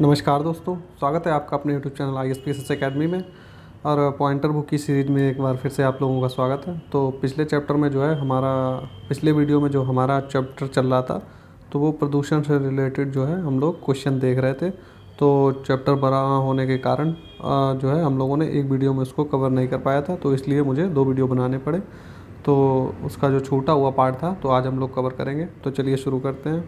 नमस्कार दोस्तों स्वागत है आपका अपने YouTube channel I S P S academy में और पॉइंटर बुक की सीरीज में एक बार फिर से आप लोगों का स्वागत है तो पिछले चैप्टर में जो है हमारा पिछले वीडियो में जो हमारा चैप्टर चल रहा था तो वो प्रदूषण से रिलेटेड जो है हम लोग क्वेश्चन देख रहे थे तो चैप्टर बड़ा होने के कारण जो है हम लोगों ने एक वीडियो में उसको कवर नहीं कर पाया था तो इसलिए मुझे दो वीडियो बनाने पड़े तो उसका जो छूटा हुआ पार्ट था तो आज हम लोग कवर करेंगे तो चलिए शुरू करते हैं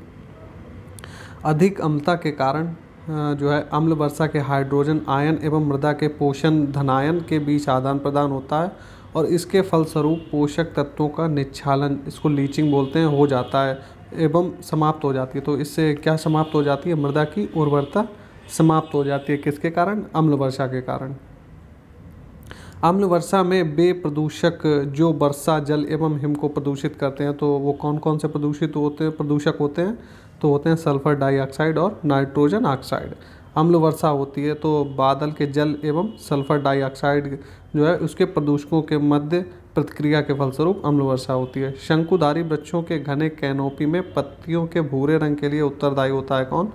अधिक अमता के कारण जो है अम्ल वर्षा के हाइड्रोजन आयन एवं मृदा के पोषण धनायन के बीच आदान प्रदान होता है और इसके फलस्वरूप पोषक तत्वों का निच्छालन इसको लीचिंग बोलते हैं हो जाता है एवं समाप्त हो जाती है तो इससे क्या समाप्त हो जाती है मृदा की उर्वरता समाप्त हो जाती है किसके कारण अम्ल वर्षा के कारण अम्ल वर्षा में बे प्रदूषक जो वर्षा जल एवं हिम को प्रदूषित करते हैं तो वो कौन कौन से प्रदूषित होते हैं प्रदूषक होते हैं तो होते हैं सल्फर डाइऑक्साइड और नाइट्रोजन ऑक्साइड अम्ल वर्षा होती है तो बादल के जल एवं सल्फर डाइऑक्साइड जो है उसके प्रदूषकों के मध्य प्रतिक्रिया के फलस्वरूप अम्ल वर्षा होती है शंकुधारी वृक्षों के घने कैनोपी में पत्तियों के भूरे रंग के लिए उत्तरदायी होता है कौन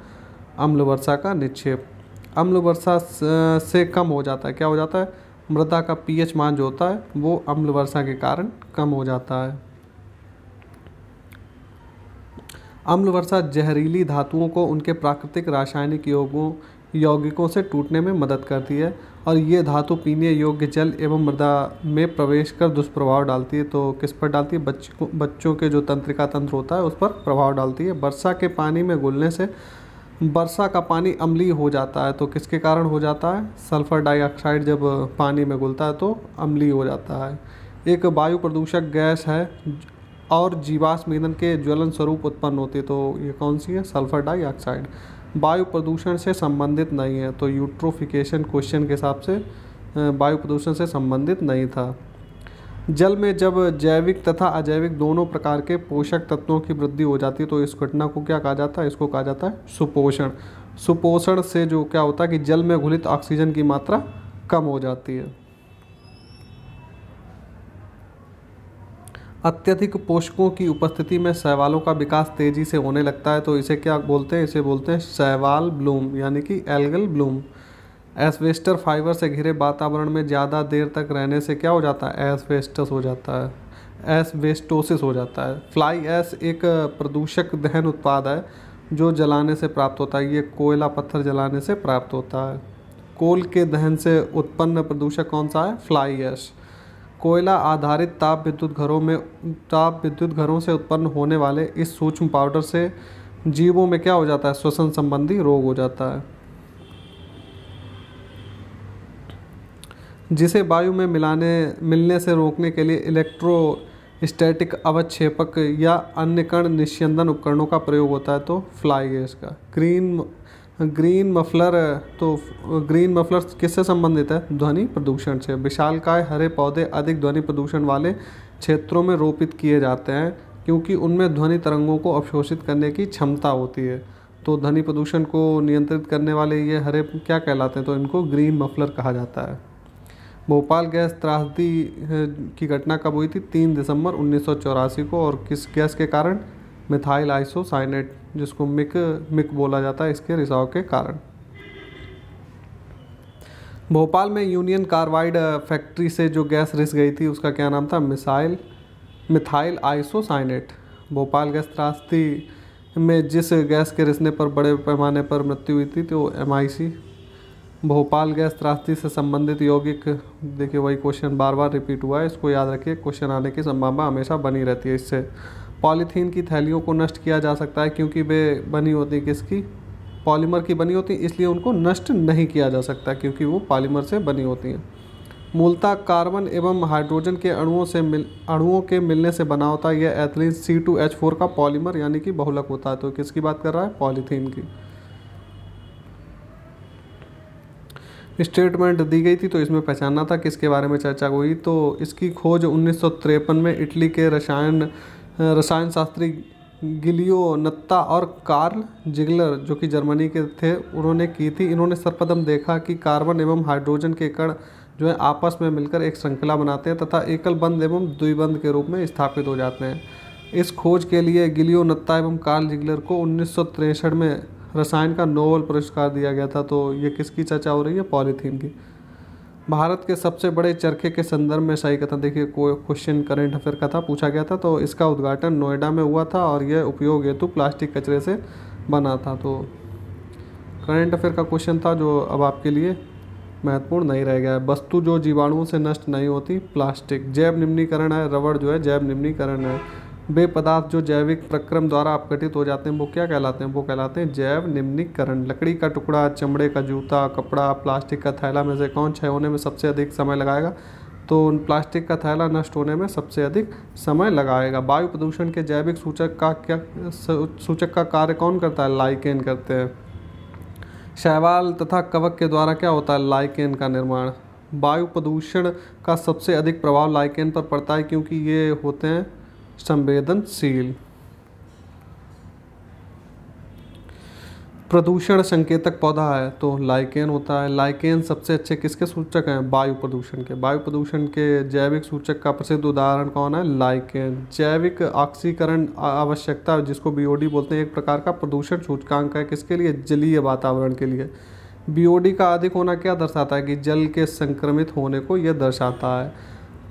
अम्ल वर्षा का निक्षेप अम्ल वर्षा से कम हो जाता है क्या हो जाता है मृदा का पीएच मान जो होता है वो अम्ल वर्षा के कारण कम हो जाता है अम्ल वर्षा जहरीली धातुओं को उनके प्राकृतिक रासायनिक योगों यौगिकों से टूटने में मदद करती है और ये धातु पीने योग्य जल एवं मृदा में प्रवेश कर दुष्प्रभाव डालती है तो किस पर डालती है बच्चों बच्चों के जो तंत्रिका तंत्र होता है उस पर प्रभाव डालती है वर्षा के पानी में घुलने से वर्षा का पानी अम्लीय हो जाता है तो किसके कारण हो जाता है सल्फ़र डाइऑक्साइड जब पानी में घुलता है तो अम्लीय हो जाता है एक वायु प्रदूषक गैस है और जीवाश्म ईंधन के ज्वलन स्वरूप उत्पन्न होते तो ये कौन सी है सल्फर डाइऑक्साइड वायु प्रदूषण से संबंधित नहीं है तो यूट्रोफिकेशन क्वेश्चन के हिसाब से वायु प्रदूषण से संबंधित नहीं था जल में जब जैविक तथा अजैविक दोनों प्रकार के पोषक तत्वों की वृद्धि हो जाती है तो इस घटना को क्या कहा जाता है इसको कहा जाता है सुपोषण सुपोषण से जो क्या होता है कि जल में घुलित ऑक्सीजन की मात्रा कम हो जाती है अत्यधिक पोषकों की उपस्थिति में शैवालों का विकास तेजी से होने लगता है तो इसे क्या बोलते हैं इसे बोलते हैं शैवाल ब्लूम यानी कि एल्गल ब्लूम एसवेस्टर फाइबर से घिरे वातावरण में ज़्यादा देर तक रहने से क्या हो जाता है एसवेस्टस हो जाता है एसवेस्टोसिस हो जाता है फ्लाई एस एक प्रदूषक दहन उत्पाद है जो जलाने से प्राप्त होता है ये कोयला पत्थर जलाने से प्राप्त होता है कोल के दहन से उत्पन्न प्रदूषक कौन सा है फ्लाई एस कोयला आधारित ताप विद्युत घरों में ताप विद्युत घरों से उत्पन्न होने वाले इस सूक्ष्म पाउडर से जीवों में क्या हो जाता है श्वसन संबंधी रोग हो जाता है जिसे वायु में मिलाने मिलने से रोकने के लिए इलेक्ट्रो स्टैटिक अवक्षेपक या अन्य कण निश्चंदन उपकरणों का प्रयोग होता है तो फ्लाई गैस का ग्रीन ग्रीन मफलर तो ग्रीन मफलर किससे संबंधित है ध्वनि प्रदूषण से विशालकाय हरे पौधे अधिक ध्वनि प्रदूषण वाले क्षेत्रों में रोपित किए जाते हैं क्योंकि उनमें ध्वनि तरंगों को अवशोषित करने की क्षमता होती है तो ध्वनि प्रदूषण को नियंत्रित करने वाले ये हरे क्या कहलाते हैं तो इनको ग्रीन मफलर कहा जाता है भोपाल गैस त्रासदी की घटना कब हुई थी तीन दिसंबर उन्नीस को और किस गैस के कारण मिथाइल आइसोसाइनेट जिसको मिक मिक बोला जाता है इसके रिसाव के कारण भोपाल में यूनियन कार्बाइड फैक्ट्री से जो गैस रिस गई थी उसका क्या नाम था missile methyl isocyanate Bhopal gas त्रासदी में जिस गैस के रिसने पर बड़े पैमाने पर मृत्यु हुई थी तो एम भोपाल गैस त्रासदी से संबंधित यौगिक देखिए वही क्वेश्चन बार बार रिपीट हुआ है इसको याद रखिए क्वेश्चन आने की संभावना हमेशा बनी रहती है इससे पॉलीथीन की थैलियों को नष्ट किया जा सकता है क्योंकि वे बनी होती किसकी पॉलीमर की बनी होती इसलिए उनको नष्ट नहीं किया जा सकता क्योंकि वो पॉलीमर से बनी होती हैं मूलतः कार्बन एवं हाइड्रोजन के अणुओं से मिल अणुओं के मिलने से बना होता है यह ethylene C two H four का पॉलीमर यानी कि बहुलक होता है तो किसकी बात कर रहा है पॉलीथीन की स्टेटमेंट दी गई थी तो इसमें पहचानना था किसके बारे में चर्चा हुई तो इसकी खोज उन्नीस में इटली के रसायन रसायन शास्त्री गिलियो नत्ता और कार्ल जिगलर जो कि जर्मनी के थे उन्होंने की थी इन्होंने सर्वप्रथम देखा कि कार्बन एवं हाइड्रोजन के कण जो है आपस में मिलकर एक श्रृंखला बनाते हैं तथा एकल बंद एवं द्विबंध के रूप में स्थापित हो जाते हैं इस खोज के लिए गिलियो नत्ता एवं कार्ल जिगलर को उन्नीस में रसायन का नोबल पुरस्कार दिया गया था तो ये किसकी चर्चा हो रही है पॉलीथीन की भारत के सबसे बड़े चरखे के संदर्भ में सही कथा देखिए कोई क्वेश्चन करंट अफेयर का था पूछा गया था तो इसका उद्घाटन नोएडा में हुआ था और यह उपयोग हेतु प्लास्टिक कचरे से बना था तो करंट अफेयर का क्वेश्चन था जो अब आपके लिए महत्वपूर्ण नहीं रह गया है वस्तु जो जीवाणुओं से नष्ट नहीं होती प्लास्टिक जैव निम्नीकरण है रबड़ जो है जैव निम्नीकरण है वे पदार्थ जो जैविक प्रक्रम द्वारा अपघटित हो जाते हैं वो क्या कहलाते हैं वो कहलाते हैं जैव निम्नीकरण लकड़ी का टुकड़ा चमड़े का जूता कपड़ा प्लास्टिक का थैला में से कौन क्षय होने में सबसे अधिक समय लगाएगा तो प्लास्टिक का थैला नष्ट होने में सबसे अधिक समय लगाएगा वायु प्रदूषण के जैविक सूचक का क्या सूचक का कार्य कौन करता है लाइकेन करते हैं शैवाल तथा कवक के द्वारा क्या होता है लाइकेन का निर्माण वायु प्रदूषण का सबसे अधिक प्रभाव लाइकेन पर पड़ता है क्योंकि ये होते हैं संवेदनशील प्रदूषण संकेतक पौधा है तो लाइकेन होता है लाइकेन सबसे अच्छे किसके सूचक हैं वायु प्रदूषण के वायु प्रदूषण के जैविक सूचक का प्रसिद्ध उदाहरण कौन है लाइकेन जैविक ऑक्सीकरण आवश्यकता जिसको बीओडी बोलते हैं एक प्रकार का प्रदूषण सूचकांक है किसके लिए जलीय वातावरण के लिए बीओडी का अधिक होना क्या दर्शाता है कि जल के संक्रमित होने को यह दर्शाता है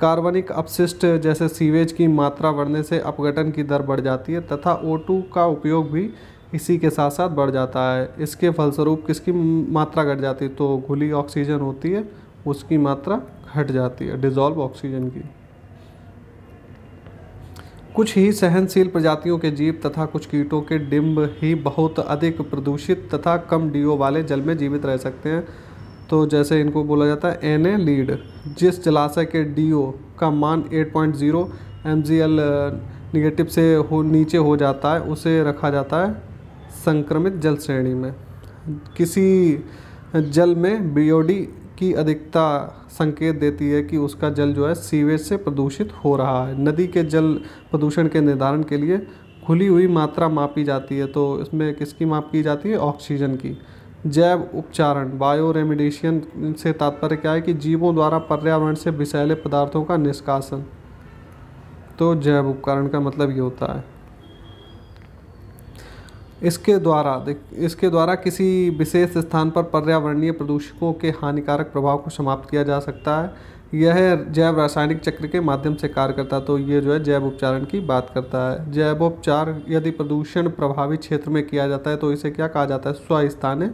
कार्बनिक अपशिष्ट जैसे सीवेज की मात्रा बढ़ने से अपघटन की दर बढ़ जाती है तथा ओ का उपयोग भी इसी के साथ साथ बढ़ जाता है इसके फलस्वरूप किसकी मात्रा घट जाती है तो घुली ऑक्सीजन होती है उसकी मात्रा घट जाती है डिजॉल्व ऑक्सीजन की कुछ ही सहनशील प्रजातियों के जीव तथा कुछ कीटों के डिम्ब ही बहुत अधिक प्रदूषित तथा कम डीओ वाले जल में जीवित रह सकते हैं तो जैसे इनको बोला जाता है एन ए लीड जिस जलाशय के डी ओ का मान 8.0 point zero M G L negative से हो नीचे हो जाता है उसे रखा जाता है संक्रमित जल श्रेणी में किसी जल में बीओडी की अधिकता संकेत देती है कि उसका जल जो है सीवेज से प्रदूषित हो रहा है नदी के जल प्रदूषण के निर्धारण के लिए खुली हुई मात्रा मापी जाती है तो इसमें किसकी माप की जाती है ऑक्सीजन की जैव उपचारण बायो रेमिडेशन से तात्पर्य क्या है कि जीवों द्वारा पर्यावरण से विषैले पदार्थों का निष्कासन तो जैव उपकरण का मतलब ये होता है इसके द्वारा इसके द्वारा किसी विशेष स्थान पर पर्यावरणीय प्रदूषकों के हानिकारक प्रभाव को समाप्त किया जा सकता है यह जैव रासायनिक चक्र के माध्यम से कार्य करता है तो ये जो है जैव उपचारण की बात करता है जैव उपचार यदि प्रदूषण प्रभावित क्षेत्र में किया जाता है तो इसे क्या कहा जाता है स्वस्थान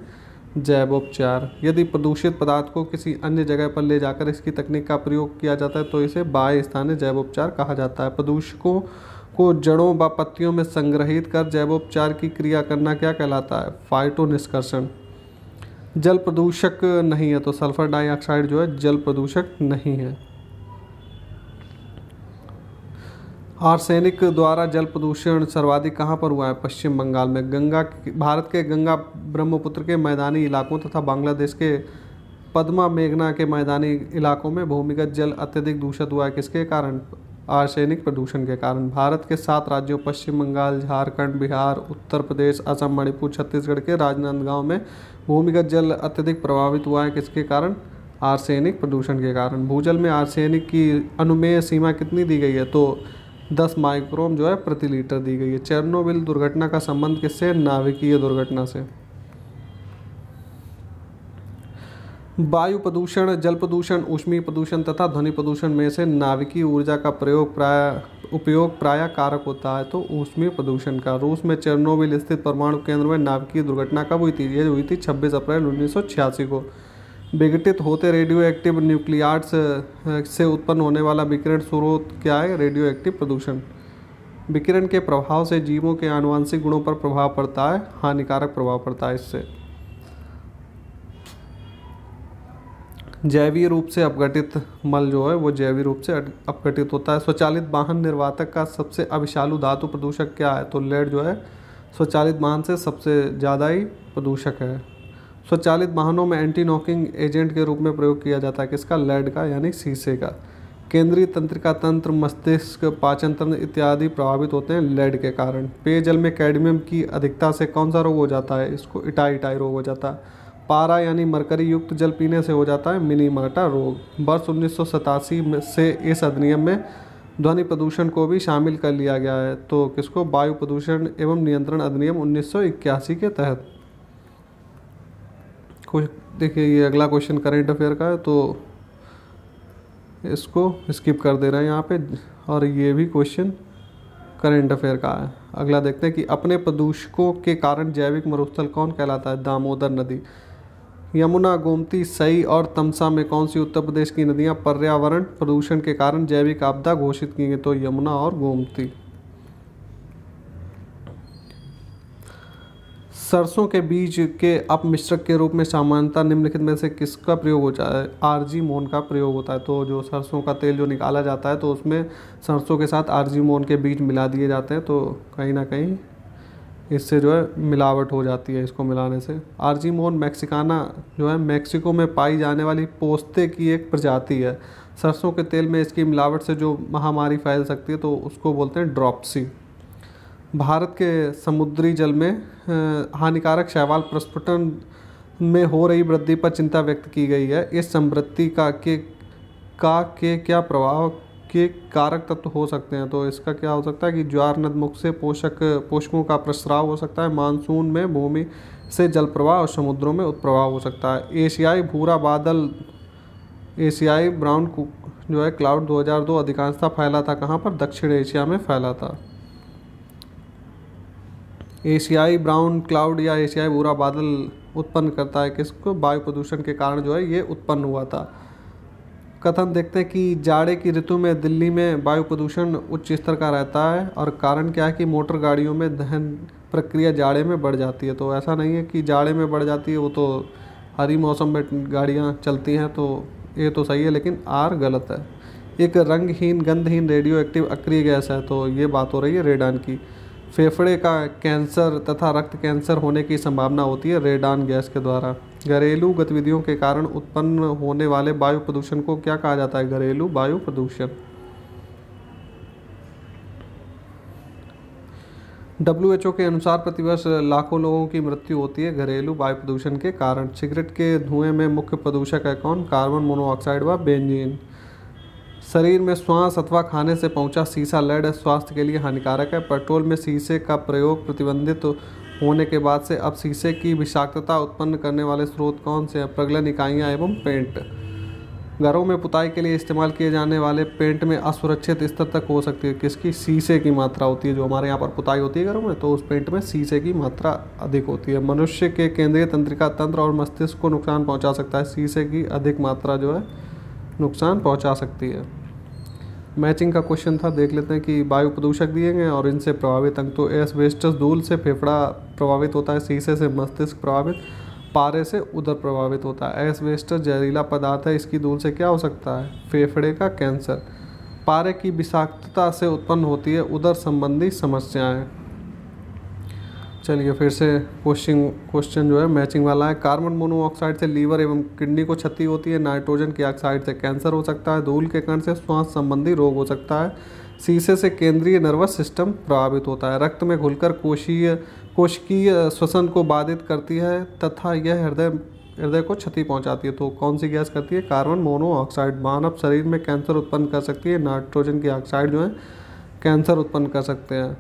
जैव उपचार यदि प्रदूषित पदार्थ को किसी अन्य जगह पर ले जाकर इसकी तकनीक का प्रयोग किया जाता है तो इसे बाह्य स्थानीय जैव उपचार कहा जाता है प्रदूषकों को जड़ों व पत्तियों में संग्रहित कर जैवोपचार की क्रिया करना क्या कहलाता है फाइटो निष्कर्षण जल प्रदूषक नहीं है तो सल्फ़र डाइऑक्साइड जो है जल प्रदूषक नहीं है आर्सेनिक द्वारा जल प्रदूषण सर्वाधिक कहाँ पर हुआ है पश्चिम बंगाल में गंगा भारत के गंगा ब्रह्मपुत्र के मैदानी इलाकों तथा बांग्लादेश के पद्मा मेघना के मैदानी इलाकों में भूमिगत जल अत्यधिक दूषित हुआ है किसके कारण आर्सेनिक प्रदूषण के कारण भारत के सात राज्यों पश्चिम बंगाल झारखंड बिहार उत्तर प्रदेश असम मणिपुर छत्तीसगढ़ के राजनांदगांव में भूमिगत जल अत्यधिक प्रभावित हुआ है किसके कारण आर्सेनिक प्रदूषण के कारण भूजल में आर्सेनिक की अनुमेय सीमा कितनी दी गई है तो 10 माइक्रोम जो है प्रति लीटर दी गई है चेरनोबिल दुर्घटना का संबंध किससे नाभिकीय दुर्घटना से वायु प्रदूषण जल प्रदूषण ऊष्मीय प्रदूषण तथा ध्वनि प्रदूषण में से नाभिकीय ऊर्जा का प्रयोग प्राय उपयोग प्राय कारक होता है तो ऊष्मीय प्रदूषण का रूस में चेरनोबिल स्थित परमाणु केंद्र में नाभिकीय दुर्घटना कब हुई थी यह हुई थी 26 अप्रैल उन्नीस को विघटित होते रेडियो एक्टिव न्यूक्लियार्ड्स से उत्पन्न होने वाला विकिरण स्रोत क्या है रेडियो एक्टिव प्रदूषण विकिरण के प्रभाव से जीवों के आनुवंशिक गुणों पर प्रभाव पड़ता है हानिकारक प्रभाव पड़ता है इससे जैवीय रूप से अपघटित मल जो है वो जैवीय रूप से अपघटित होता है स्वचालित वाहन निर्वातक का सबसे अविशालु धातु प्रदूषक क्या है तो लेड जो है स्वचालित वाहन से सबसे ज़्यादा ही प्रदूषक है स्वचालित वाहनों में एंटी नॉकिंग एजेंट के रूप में प्रयोग किया जाता है किसका लेड का यानी शीशे का केंद्रीय तंत्रिका तंत्र मस्तिष्क पाचन तंत्र इत्यादि प्रभावित होते हैं लेड के कारण पेयजल में कैडमियम की अधिकता से कौन सा रोग हो जाता है इसको इटाई इटाई रोग हो जाता है पारा यानी मरकरी युक्त जल पीने से हो जाता है मिनीमाटा रोग वर्ष उन्नीस में से इस अधिनियम में ध्वनि प्रदूषण को भी शामिल कर लिया गया है तो किसको वायु प्रदूषण एवं नियंत्रण अधिनियम उन्नीस के तहत कुछ देखिए ये अगला क्वेश्चन करेंट अफेयर का है तो इसको स्किप कर दे रहे हैं यहाँ पे और ये भी क्वेश्चन करेंट अफेयर का है अगला देखते हैं कि अपने प्रदूषकों के कारण जैविक मरुस्थल कौन कहलाता है दामोदर नदी यमुना गोमती सई और तमसा में कौन सी उत्तर प्रदेश की नदियां पर्यावरण प्रदूषण के कारण जैविक आपदा घोषित की गई तो यमुना और गोमती सरसों के बीज के अपमिश्रक के रूप में सामान्यतः निम्नलिखित में से किसका प्रयोग होता है मोन का प्रयोग होता है तो जो सरसों का तेल जो निकाला जाता है तो उसमें सरसों के साथ आरजी मोन के बीज मिला दिए जाते हैं तो कहीं ना कहीं इससे जो है मिलावट हो जाती है इसको मिलाने से आर्जीमोन मैक्सिकाना जो है मैक्सिको में पाई जाने वाली पोस्ते की एक प्रजाति है सरसों के तेल में इसकी मिलावट से जो महामारी फैल सकती है तो उसको बोलते हैं ड्रॉपसी भारत के समुद्री जल में हानिकारक शैवाल प्रस्फुटन में हो रही वृद्धि पर चिंता व्यक्त की गई है इस समृद्धि का के का के क्या प्रभाव के कारक तत्व हो सकते हैं तो इसका क्या हो सकता है कि ज्वार नदमुख से पोषक पोषकों का प्रस्राव हो सकता है मानसून में भूमि से जल प्रवाह और समुद्रों में उत्प्रवाह हो सकता है एशियाई भूरा बादल एशियाई ब्राउन जो है क्लाउड 2002 अधिकांशतः फैला था कहाँ पर दक्षिण एशिया में फैला था एशियाई ब्राउन क्लाउड या एशियाई भूरा बादल उत्पन्न करता है किसको वायु प्रदूषण के कारण जो है ये उत्पन्न हुआ था कथन देखते हैं कि जाड़े की ऋतु में दिल्ली में वायु प्रदूषण उच्च स्तर का रहता है और कारण क्या है कि मोटर गाड़ियों में दहन प्रक्रिया जाड़े में बढ़ जाती है तो ऐसा नहीं है कि जाड़े में बढ़ जाती है वो तो हरी मौसम में गाड़ियाँ चलती हैं तो ये तो सही है लेकिन आर गलत है एक रंगहीन गंधहीन रेडियो एक्टिव अक्रिय गैस है तो ये बात हो रही है रेडान की फेफड़े का कैंसर तथा रक्त कैंसर होने की संभावना होती है रेडान गैस के द्वारा घरेलू गतिविधियों के कारण उत्पन्न होने वाले वायु प्रदूषण को क्या कहा जाता है घरेलू वायु प्रदूषण डब्ल्यू के अनुसार प्रतिवर्ष लाखों लोगों की मृत्यु होती है घरेलू वायु प्रदूषण के कारण सिगरेट के धुएं में मुख्य प्रदूषक है कौन कार्बन मोनोऑक्साइड व बेंजीन शरीर में श्वास अथवा खाने से पहुंचा सीसा लेड स्वास्थ्य के लिए हानिकारक है पेट्रोल में शीशे का प्रयोग प्रतिबंधित तो होने के बाद से अब शीशे की विषाक्तता उत्पन्न करने वाले स्रोत कौन से हैं प्रगलन इकाइयाँ एवं पेंट घरों में पुताई के लिए इस्तेमाल किए जाने वाले पेंट में असुरक्षित स्तर तक हो सकती है किसकी शीशे की मात्रा होती है जो हमारे यहाँ पर पुताई होती है घरों में तो उस पेंट में शीशे की मात्रा अधिक होती है मनुष्य के केंद्रीय तंत्रिका तंत्र और मस्तिष्क को नुकसान पहुँचा सकता है शीशे की अधिक मात्रा जो है नुकसान पहुँचा सकती है मैचिंग का क्वेश्चन था देख लेते हैं कि वायु प्रदूषक दिए गए और इनसे प्रभावित अंग तो एसबेस्टस धूल से फेफड़ा प्रभावित होता है शीशे से मस्तिष्क प्रभावित पारे से उधर प्रभावित होता है एसबेस्टस जहरीला पदार्थ है इसकी धूल से क्या हो सकता है फेफड़े का कैंसर पारे की विषाक्तता से उत्पन्न होती है उधर संबंधी समस्याएँ चलिए फिर से क्वेश्चन क्वेश्चन जो है मैचिंग वाला है कार्बन मोनोऑक्साइड से लीवर एवं किडनी को क्षति होती है नाइट्रोजन की ऑक्साइड से कैंसर हो सकता है धूल के कण से श्वास संबंधी रोग हो सकता है शीशे से केंद्रीय नर्वस सिस्टम प्रभावित होता है रक्त में घुलकर कोशीय कोशिकीय श्वसन को बाधित करती है तथा यह हृदय हृदय को क्षति पहुंचाती है तो कौन सी गैस करती है कार्बन मोनोऑक्साइड मानव शरीर में कैंसर उत्पन्न कर सकती है नाइट्रोजन की ऑक्साइड जो है कैंसर उत्पन्न कर सकते हैं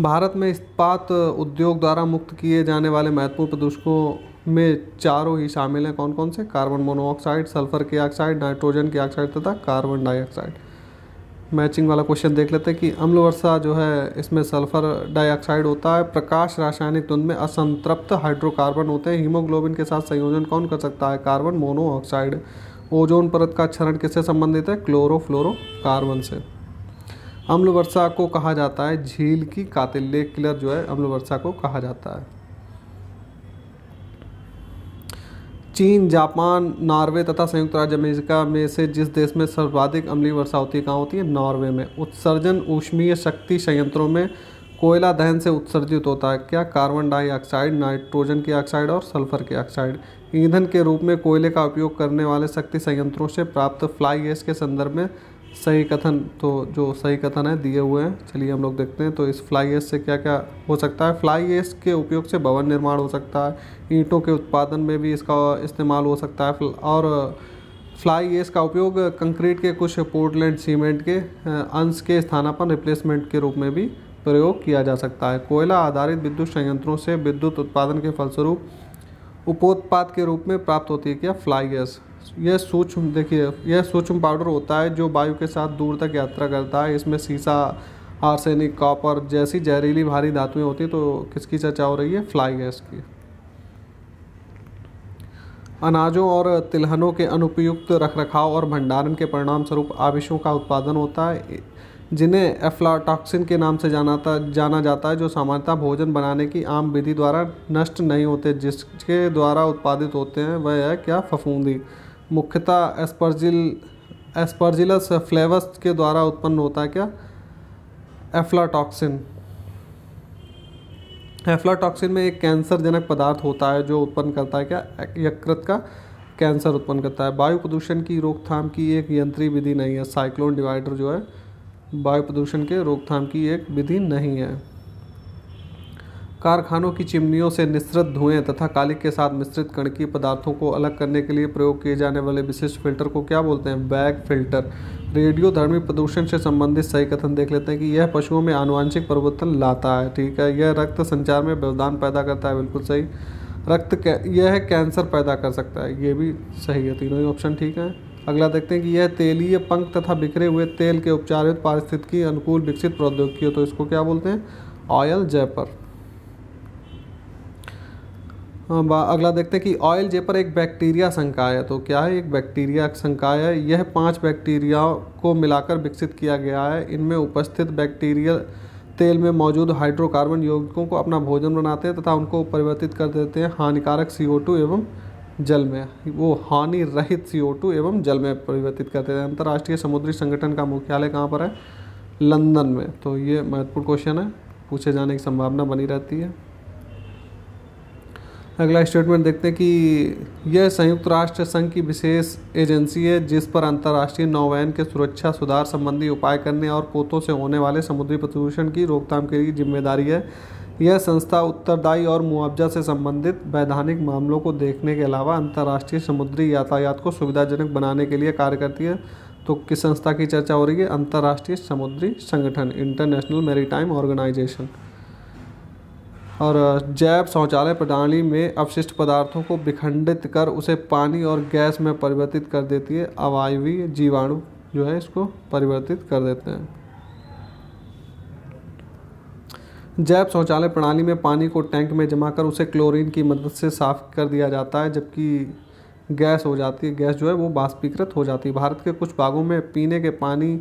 भारत में इस्पात उद्योग द्वारा मुक्त किए जाने वाले महत्वपूर्ण प्रदूषकों में चारों ही शामिल हैं कौन कौन से कार्बन मोनोऑक्साइड सल्फर के ऑक्साइड नाइट्रोजन के ऑक्साइड तथा कार्बन डाइऑक्साइड मैचिंग वाला क्वेश्चन देख लेते हैं कि अम्ल वर्षा जो है इसमें सल्फर डाइऑक्साइड होता है प्रकाश रासायनिक द्वंद में असंतृप्त हाइड्रोकार्बन होते हैं हीमोग्लोबिन के साथ संयोजन कौन कर सकता है कार्बन मोनोऑक्साइड ओजोन परत का क्षरण किससे संबंधित है फ्लोरो कार्बन से अम्ल वर्षा को कहा जाता है झील की कातिल्य किलर जो है अम्ल वर्षा को कहा जाता है चीन जापान नॉर्वे तथा संयुक्त राज्य अमेरिका में से जिस देश में सर्वाधिक अम्लीय वर्षा होती है कहाँ होती है नॉर्वे में उत्सर्जन ऊष्मीय शक्ति संयंत्रों में कोयला दहन से उत्सर्जित होता है क्या कार्बन डाइऑक्साइड नाइट्रोजन की ऑक्साइड और सल्फर की ऑक्साइड ईंधन के रूप में कोयले का उपयोग करने वाले शक्ति संयंत्रों से प्राप्त फ्लाई गैस के संदर्भ में सही कथन तो जो सही कथन है दिए हुए हैं चलिए हम लोग देखते हैं तो इस फ्लाई एस से क्या क्या हो सकता है फ्लाई एस के उपयोग से भवन निर्माण हो सकता है ईंटों के उत्पादन में भी इसका इस्तेमाल हो सकता है और फ्लाई एस का उपयोग कंक्रीट के कुछ पोर्टलैंड सीमेंट के अंश के स्थानापन रिप्लेसमेंट के रूप में भी प्रयोग किया जा सकता है कोयला आधारित विद्युत संयंत्रों से विद्युत उत्पादन के फलस्वरूप उपोत्पाद के रूप में प्राप्त होती है क्या फ्लाई गैस यह सूक्ष्म देखिए यह सूक्ष्म पाउडर होता है जो वायु के साथ दूर तक यात्रा करता है इसमें सीसा आर्सेनिक कॉपर जैसी जहरीली भारी धातुएं होती तो किसकी चर्चा हो रही है फ्लाई गैस की अनाजों और तिलहनों के अनुपयुक्त रखरखाव और भंडारण के परिणाम स्वरूप आविशों का उत्पादन होता है जिन्हें एफ्लाटॉक्सिन के नाम से जाना था जाना जाता है जो सामान्यतः भोजन बनाने की आम विधि द्वारा नष्ट नहीं होते जिसके द्वारा उत्पादित होते हैं वह है क्या फफूंदी मुख्यतः एस्पर्जिल एस्पर्जिलस फ्लेवस के द्वारा उत्पन्न होता है क्या एफ्लाटॉक्सिन एफ्लाटॉक्सिन में एक कैंसर जनक पदार्थ होता है जो उत्पन्न करता है क्या यकृत का कैंसर उत्पन्न करता है वायु प्रदूषण की रोकथाम की एक यंत्री विधि नहीं है साइक्लोन डिवाइडर जो है वायु प्रदूषण के रोकथाम की एक विधि नहीं है कारखानों की चिमनियों से निश्रित धुएं तथा कालिक के साथ मिश्रित कणकीय पदार्थों को अलग करने के लिए प्रयोग किए जाने वाले विशिष्ट फिल्टर को क्या बोलते हैं बैग फिल्टर रेडियो धर्मी प्रदूषण से संबंधित सही कथन देख लेते हैं कि यह पशुओं में आनुवांशिक परिवर्तन लाता है ठीक है यह रक्त संचार में व्यवधान पैदा करता है बिल्कुल सही रक्त कै यह कैंसर पैदा कर सकता है ये भी सही है तीनों ही ऑप्शन ठीक है अगला देखते हैं कि यह तेलीय पंख तथा बिखरे हुए तेल के उपचारित पारिस्थितिकी अनुकूल विकसित प्रौद्योगिकी तो इसको क्या बोलते हैं ऑयल जयपर हाँ, अगला देखते हैं कि ऑयल जेपर एक बैक्टीरिया संकाय है तो क्या है एक बैक्टीरिया संकाय है यह पांच बैक्टीरिया को मिलाकर विकसित किया गया है इनमें उपस्थित बैक्टीरिया तेल में मौजूद हाइड्रोकार्बन यौगिकों को अपना भोजन बनाते हैं तथा उनको परिवर्तित कर देते हैं हानिकारक सी एवं जल में वो हानि रहित सी एवं जल में परिवर्तित करते हैं अंतर्राष्ट्रीय समुद्री संगठन का मुख्यालय कहाँ पर है लंदन में तो ये महत्वपूर्ण क्वेश्चन है पूछे जाने की संभावना बनी रहती है अगला स्टेटमेंट देखते हैं कि यह संयुक्त राष्ट्र संघ की विशेष एजेंसी है जिस पर अंतर्राष्ट्रीय नौवैन के सुरक्षा सुधार संबंधी उपाय करने और पोतों से होने वाले समुद्री प्रदूषण की रोकथाम के लिए जिम्मेदारी है यह संस्था उत्तरदायी और मुआवजा से संबंधित वैधानिक मामलों को देखने के अलावा अंतर्राष्ट्रीय समुद्री यातायात को सुविधाजनक बनाने के लिए कार्य करती है तो किस संस्था की चर्चा हो रही है अंतर्राष्ट्रीय समुद्री संगठन इंटरनेशनल मैरीटाइम ऑर्गेनाइजेशन और जैव शौचालय प्रणाली में अपशिष्ट पदार्थों को विखंडित कर उसे पानी और गैस में परिवर्तित कर देती है अवायवीय जीवाणु जो है इसको परिवर्तित कर देते हैं जैव शौचालय प्रणाली में पानी को टैंक में जमा कर उसे क्लोरीन की मदद से साफ कर दिया जाता है जबकि गैस हो जाती है गैस जो है वो बाष्पीकृत हो जाती है भारत के कुछ भागों में पीने के पानी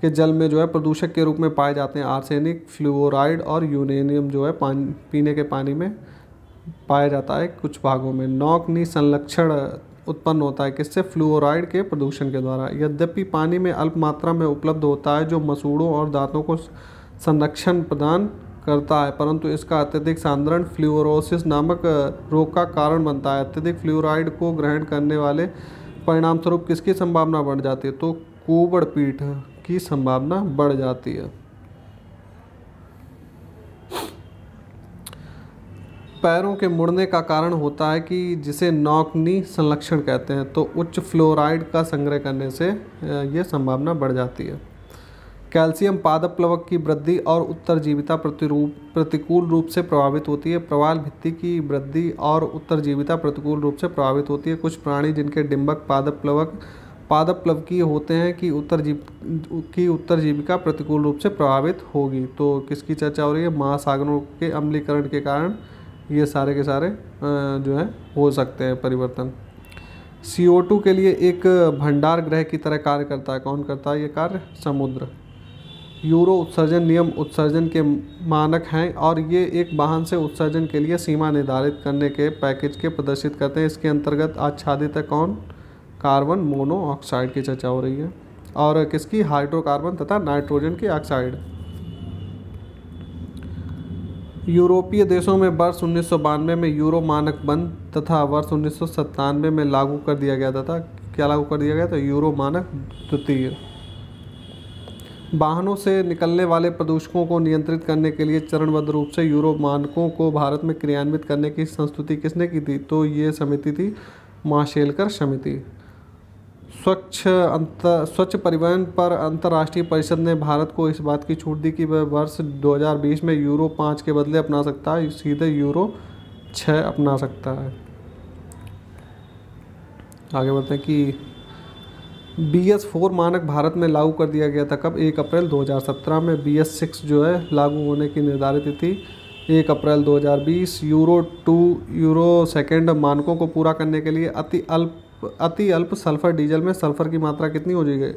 के जल में जो है प्रदूषक के रूप में पाए जाते हैं आर्सेनिक फ्लोराइड और यूरेनियम जो है पान पीने के पानी में पाया जाता है कुछ भागों में नौकनी संरक्षण उत्पन्न होता है किससे फ्लोराइड के प्रदूषण के द्वारा यद्यपि पानी में अल्प मात्रा में उपलब्ध होता है जो मसूड़ों और दांतों को संरक्षण प्रदान करता है परंतु इसका अत्यधिक सांद्रण फ्लोरोसिस नामक रोग का कारण बनता है अत्यधिक फ्लोराइड को ग्रहण करने वाले परिणामस्वरूप किसकी संभावना बढ़ जाती है तो कोबड़ पीठ की संभावना बढ़ जाती है पैरों के मुड़ने का कारण होता है कि जिसे नौकनी संलक्षण कहते हैं तो उच्च फ्लोराइड का संग्रह करने से ये संभावना बढ़ जाती है कैल्शियम पादप प्लवक की वृद्धि और उत्तरजीविता प्रतिरूप प्रतिकूल रूप से प्रभावित होती है प्रवाल भित्ति की वृद्धि और उत्तरजीविता प्रतिकूल रूप से प्रभावित होती है कुछ प्राणी जिनके डिम्बक पादप प्लवक की होते हैं कि उत्तर जीव की उत्तर जीविका प्रतिकूल रूप से प्रभावित होगी तो किसकी चर्चा हो रही है महासागरों के अम्लीकरण के कारण ये सारे के सारे जो है हो सकते हैं परिवर्तन सी के लिए एक भंडार ग्रह की तरह कार्य करता है कौन करता है ये कार्य समुद्र यूरो उत्सर्जन नियम उत्सर्जन के मानक हैं और ये एक वाहन से उत्सर्जन के लिए सीमा निर्धारित करने के पैकेज के प्रदर्शित करते हैं इसके अंतर्गत आच्छादित है कौन कार्बन मोनोऑक्साइड की चर्चा हो रही है और किसकी हाइड्रोकार्बन तथा नाइट्रोजन की ऑक्साइड यूरोपीय देशों में वर्ष उन्नीस में यूरो मानक बंद तथा वर्ष उन्नीस में लागू कर दिया गया था क्या लागू कर दिया गया था यूरो मानक द्वितीय वाहनों से निकलने वाले प्रदूषकों को नियंत्रित करने के लिए चरणबद्ध रूप से यूरो मानकों को भारत में क्रियान्वित करने की संस्तुति किसने की थी तो ये समिति थी माशेलकर समिति स्वच्छ अंतर स्वच्छ परिवहन पर अंतर्राष्ट्रीय परिषद ने भारत को इस बात की छूट दी कि वह वर्ष 2020 में यूरो पाँच के बदले अपना सकता है सीधे यूरो छः अपना सकता है आगे बढ़ते हैं कि बी एस फोर मानक भारत में लागू कर दिया गया था कब एक अप्रैल 2017 में बी एस सिक्स जो है लागू होने की निर्धारित तिथि एक April 2020 Euro two Euro second मानकों को पूरा करने के लिए अति अल्प अति अल्प सल्फर डीजल में सल्फर की मात्रा कितनी हो जाएगी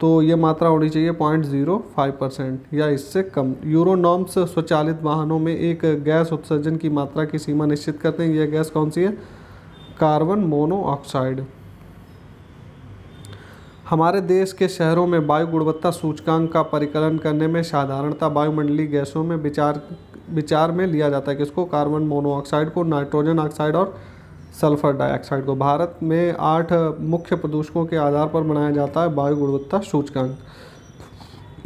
तो ये मात्रा होनी चाहिए पॉइंट जीरो फाइव परसेंट या इससे कम यूरो नॉम्स स्वचालित वाहनों में एक गैस उत्सर्जन की मात्रा की सीमा निश्चित करते हैं यह गैस कौन सी है कार्बन मोनोऑक्साइड हमारे देश के शहरों में वायु गुणवत्ता सूचकांक का परिकलन करने में साधारणता वायुमंडलीय गैसों में विचार विचार में लिया जाता है किसको कार्बन मोनोऑक्साइड को नाइट्रोजन ऑक्साइड और सल्फ़र डाइऑक्साइड को भारत में आठ मुख्य प्रदूषकों के आधार पर बनाया जाता है वायु गुणवत्ता सूचकांक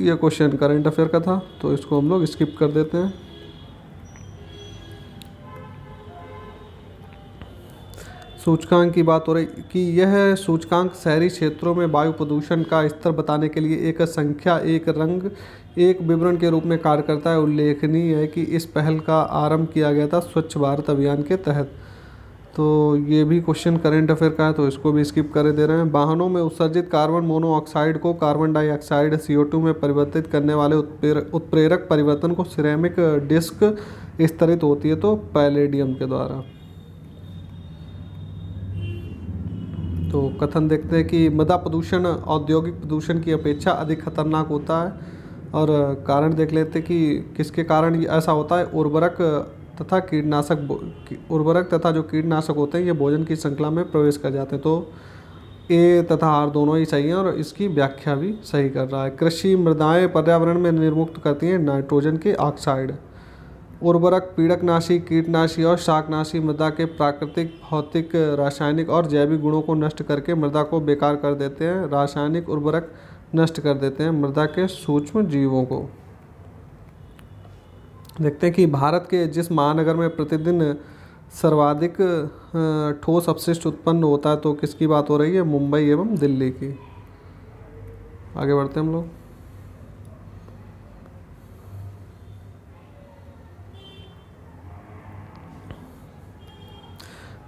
ये क्वेश्चन करंट अफेयर का था तो इसको हम लोग स्किप कर देते हैं सूचकांक की बात हो रही कि यह सूचकांक शहरी क्षेत्रों में वायु प्रदूषण का स्तर बताने के लिए एक संख्या एक रंग एक विवरण के रूप में कार्य करता है उल्लेखनीय है कि इस पहल का आरंभ किया गया था स्वच्छ भारत अभियान के तहत तो ये भी क्वेश्चन करंट अफेयर का है तो इसको भी स्किप कर दे रहे हैं वाहनों में उत्सर्जित कार्बन मोनोऑक्साइड को कार्बन डाइऑक्साइड सी में परिवर्तित करने वाले उत्प्रेरक परिवर्तन को सिरेमिक डिस्क स्तरित होती है तो पैलेडियम के द्वारा तो कथन देखते हैं कि मृदा प्रदूषण औद्योगिक प्रदूषण की अपेक्षा अधिक खतरनाक होता है और कारण देख लेते हैं कि किसके कारण ऐसा होता है उर्वरक तथा कीटनाशक उर्वरक तथा जो कीटनाशक होते हैं ये भोजन की श्रृंखला में प्रवेश कर जाते हैं तो ए तथा आर दोनों ही सही हैं और इसकी व्याख्या भी सही कर रहा है कृषि मृदाएं पर्यावरण में निर्मुक्त करती हैं नाइट्रोजन के ऑक्साइड उर्वरक पीड़कनाशी कीटनाशी और शाकनाशी मृदा के प्राकृतिक भौतिक रासायनिक और जैविक गुणों को नष्ट करके मृदा को बेकार कर देते हैं रासायनिक उर्वरक नष्ट कर देते हैं मृदा के सूक्ष्म जीवों को देखते हैं कि भारत के जिस महानगर में प्रतिदिन सर्वाधिक ठोस अपशिष्ट उत्पन्न होता है तो किसकी बात हो रही है मुंबई एवं दिल्ली की आगे बढ़ते हैं हम लोग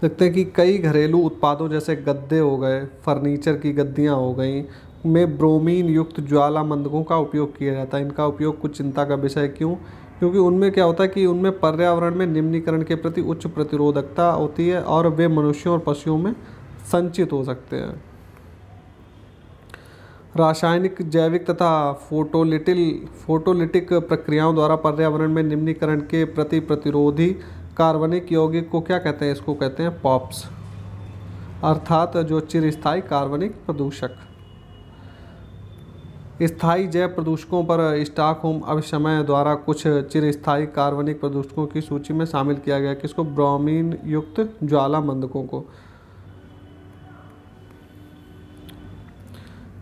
देखते हैं कि कई घरेलू उत्पादों जैसे गद्दे हो गए फर्नीचर की गद्दियाँ हो गई में ब्रोमीन युक्त ज्वालामंदकों का उपयोग किया जाता है इनका उपयोग कुछ चिंता का विषय क्यों क्योंकि उनमें क्या होता है कि उनमें पर्यावरण में निम्नीकरण के प्रति उच्च प्रतिरोधकता होती है और वे मनुष्यों और पशुओं में संचित हो सकते हैं रासायनिक जैविक तथा फोटोलिटिल फोटोलिटिक प्रक्रियाओं द्वारा पर्यावरण में निम्नीकरण के प्रति प्रतिरोधी कार्बनिक यौगिक को क्या कहते हैं इसको कहते हैं पॉप्स अर्थात जो चिरस्थायी कार्बनिक प्रदूषक स्थायी जैव प्रदूषकों पर होम अभिशमन द्वारा कुछ चिरस्थायी कार्बनिक प्रदूषकों की सूची में शामिल किया गया किसको ब्रोमीन युक्त ज्वालाबंधकों को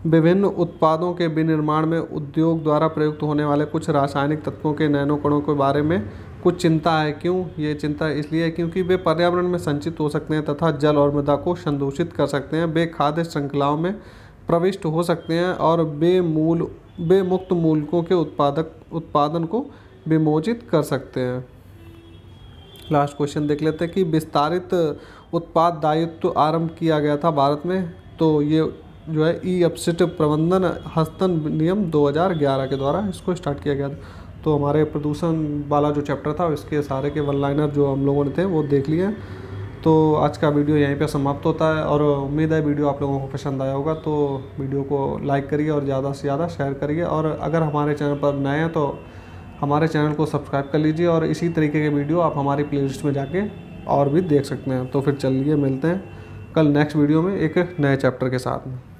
विभिन्न उत्पादों के विनिर्माण में उद्योग द्वारा प्रयुक्त होने वाले कुछ रासायनिक तत्वों के नैनोकणों के बारे में कुछ चिंता है क्यों ये चिंता इसलिए है क्योंकि वे पर्यावरण में संचित हो सकते हैं तथा जल और मृदा को संदूषित कर सकते हैं वे खाद्य श्रृंखलाओं में प्रविष्ट हो सकते हैं और बेमूल बेमुक्त मूलकों के उत्पादक उत्पादन को विमोचित कर सकते हैं लास्ट क्वेश्चन देख लेते हैं कि विस्तारित उत्पाद दायित्व आरंभ किया गया था भारत में तो ये जो है ई अपसिट प्रबंधन हस्तन नियम 2011 के द्वारा इसको स्टार्ट किया गया था तो हमारे प्रदूषण वाला जो चैप्टर था इसके सारे के वन लाइनर जो हम लोगों ने थे वो देख लिए तो आज का वीडियो यहीं पे समाप्त होता है और उम्मीद है वीडियो आप लोगों को पसंद आया होगा तो वीडियो को लाइक करिए और ज़्यादा से ज़्यादा शेयर करिए और अगर हमारे चैनल पर नए हैं तो हमारे चैनल को सब्सक्राइब कर लीजिए और इसी तरीके के वीडियो आप हमारी प्ले में जाके और भी देख सकते हैं तो फिर चलिए मिलते हैं कल नेक्स्ट वीडियो में एक नए चैप्टर के साथ में